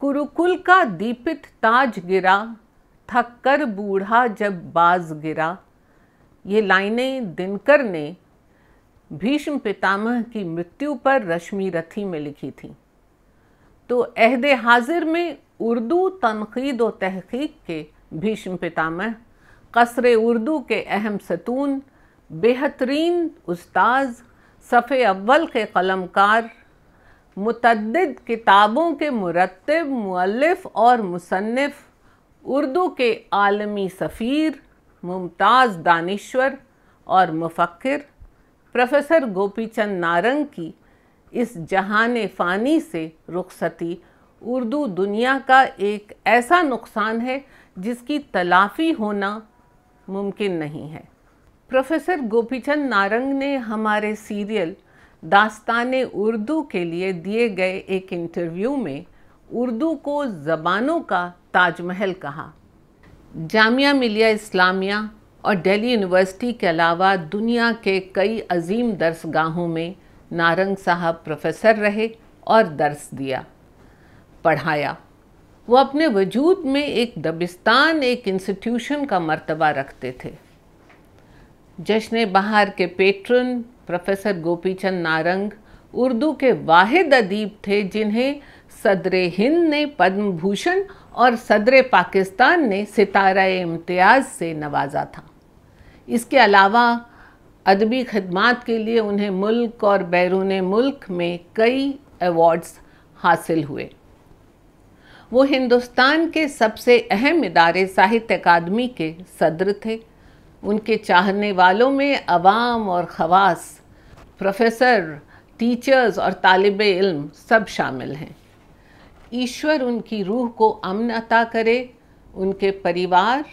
कुरुकुल का दीपित ताज गिरा थक कर बूढ़ा जब बाज गिरा ये लाइनें दिनकर ने भीष्म पितामह की मृत्यु पर रश्मि रथी में लिखी थी तो अहद हाजिर में उर्दू तनकीद व तहकीक के भीष्म पितामह कसर उर्दू के अहम सतून बेहतरीन उस्ताज सफ़े अव्वल के कलमकार मतद किताबों के मुरतब मुल्फ और मुसनफ़ उर्दू के आलमी सफ़ीर मुमताज़ दानश्वर और मुफिर प्रोफेसर गोपीचंद नारंग की इस जहान फ़ानी से रुखसती उर्दू दुनिया का एक ऐसा नुकसान है जिसकी तलाफ़ी होना मुमकिन नहीं है प्रोफेसर गोपीचंद नारंग ने हमारे सीरियल दास्तान उर्दू के लिए दिए गए एक इंटरव्यू में उर्दू को ज़बानों का ताजमहल कहा जामिया मिलिया इस्लामिया और दिल्ली यूनिवर्सिटी के अलावा दुनिया के कई अजीम गाहों में नारंग साहब प्रोफेसर रहे और दर्स दिया पढ़ाया वो अपने वजूद में एक दबिस्तान एक इंस्टीट्यूशन का मर्तबा रखते थे जश्न बहार के पेट्रन प्रोफेसर गोपी चंद नारंग उर्दू के वाहिद अदीब थे जिन्हें सदर हिंद ने पद्म भूषण और सदर पाकिस्तान ने सितारा इम्तियाज़ से नवाजा था इसके अलावा अदबी खदमात के लिए उन्हें मुल्क और बैरून मुल्क में कई अवार्ड्स हासिल हुए वो हिंदुस्तान के सबसे अहम इदारे साहित्य अकादमी के सदर थे उनके चाहने वालों में अवाम और खवास प्रोफेसर टीचर्स और तालब इल्म सब शामिल हैं ईश्वर उनकी रूह को अमन अता करे उनके परिवार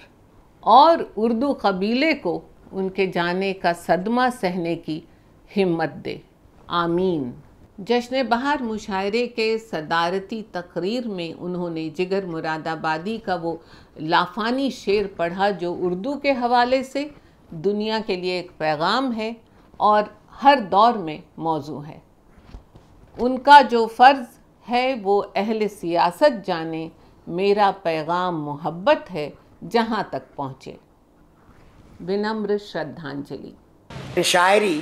और उर्दू कबीले को उनके जाने का सदमा सहने की हिम्मत दे आमीन जश्न बहार मुशायरे के सदारती तकरीर में उन्होंने जिगर मुरादाबादी का वो लाफानी शेर पढ़ा जो उर्दू के हवाले से दुनिया के लिए एक पैगाम है और हर दौर में मौजू है उनका जो फ़र्ज़ है वो अहल सियासत जाने मेरा पैगाम मोहब्बत है जहाँ तक पहुँचे विनम्र श्रद्धांजलि शायरी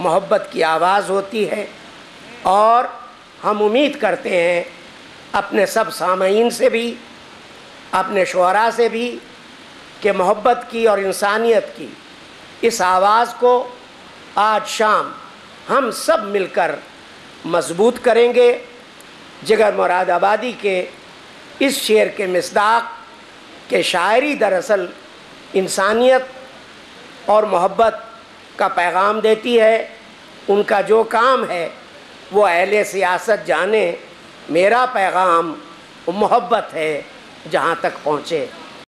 मोहब्बत की आवाज़ होती है और हम उम्मीद करते हैं अपने सब सामीन से भी अपने शुरा से भी कि मोहब्बत की और इंसानियत की इस आवाज़ को आज शाम हम सब मिलकर मजबूत करेंगे जगर मुराद आबादी के इस शेर के मसदाक के शायरी दरअसल इंसानियत और मोहब्बत का पैगाम देती है उनका जो काम है वो अहल सियासत जाने मेरा पैगाम मोहब्बत है जहाँ तक पहुँचे